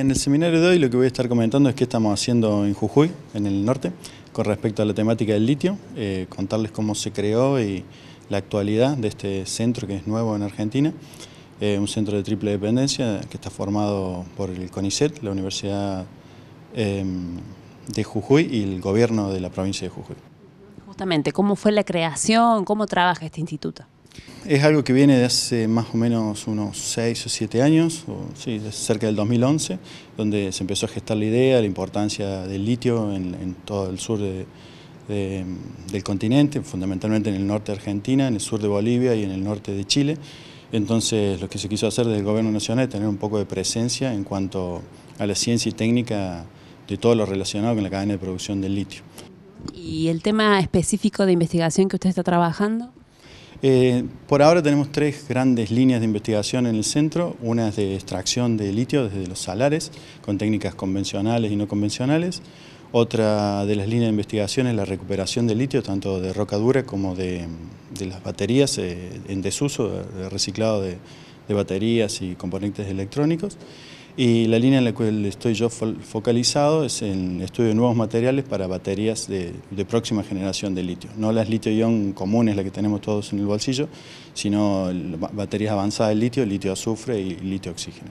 En el seminario de hoy lo que voy a estar comentando es qué estamos haciendo en Jujuy, en el norte, con respecto a la temática del litio, eh, contarles cómo se creó y la actualidad de este centro que es nuevo en Argentina, eh, un centro de triple dependencia que está formado por el CONICET, la Universidad em, de Jujuy y el gobierno de la provincia de Jujuy. Justamente, ¿cómo fue la creación? ¿Cómo trabaja este instituto? es algo que viene de hace más o menos unos 6 o 7 años, sí, cerca del 2011, donde se empezó a gestar la idea, la importancia del litio en, todo el sur del continente, fundamentalmente en el norte de Argentina, en el sur de Bolivia y en el norte de Chile. Entonces lo que se quiso hacer desde el Gobierno Nacional es tener un poco de presencia en cuanto a la ciencia y técnica de todo lo relacionado con la cadena de producción del litio. ¿Y el tema específico de investigación que usted está trabajando? Eh, por ahora tenemos tres grandes líneas de investigación en el centro. Una es de extracción de litio desde los salares, con técnicas convencionales y no convencionales. Otra de las líneas de investigación es la recuperación de litio, tanto de roca dura como de, las baterías eh, en desuso, de reciclado de baterías y componentes electrónicos. Y la línea en la cual estoy yo focalizado es el estudio de nuevos materiales para baterías de, próxima generación de litio. No las litio-ion comunes, las que tenemos todos en el bolsillo, sino baterías avanzadas de litio, litio-azufre y litio-oxígeno.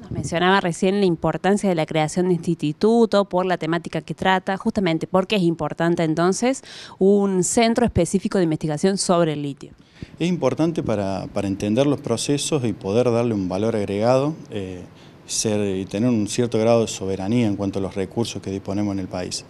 Nos mencionaba recién la importancia de la creación de instituto por la temática que trata, justamente porque es importante entonces un centro específico de investigación sobre el litio. Es importante para, entender los procesos y poder darle un valor agregado. Eh, ser, y tener un cierto grado de soberanía en cuanto a los recursos que disponemos en el país.